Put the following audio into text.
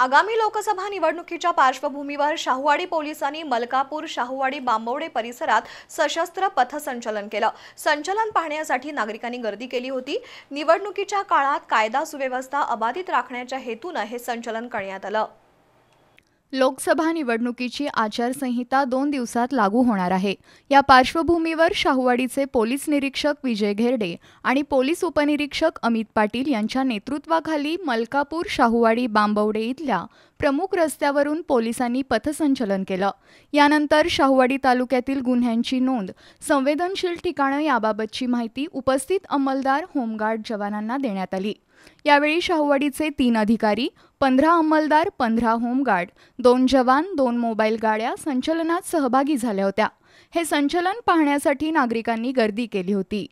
आगामी लोकसभा निवडणुकीच्या पार्श्वभूमीवर शाहूवाडी पोलिसांनी मलकापूर शाहूवाडी बांबवडे परिसरात सशस्त्र पथसंचलन केलं संचलन पाहण्यासाठी नागरिकांनी गर्दी केली होती निवडणुकीच्या काळात कायदा सुव्यवस्था अबाधित राखण्याच्या हेतूनं हे संचलन करण्यात आलं लोकसभा निवडणुकीची आचारसंहिता दोन दिवसात लागू होणार आहे या पार्श्वभूमीवर शाहूवाडीचे पोलीस निरीक्षक विजय घेरडे आणि पोलीस उपनिरीक्षक अमित पाटील यांच्या नेतृत्वाखाली मलकापूर शाहूवाडी बांबवडे इथल्या प्रमुख रस्त्यावरून पोलिसांनी पथसंचलन केलं यानंतर शाहूवाडी तालुक्यातील गुन्ह्यांची नोंद संवेदनशील ठिकाणं याबाबतची माहिती उपस्थित अंमलदार होमगार्ड जवानांना देण्यात आली यावेळी शाहूवाडीचे तीन अधिकारी पंधरा अंमलदार पंधरा होमगार्ड दोन जवान दोन मोबाईल गाड्या संचलनात सहभागी झाल्या होत्या हे संचलन पाहण्यासाठी नागरिकांनी गर्दी केली होती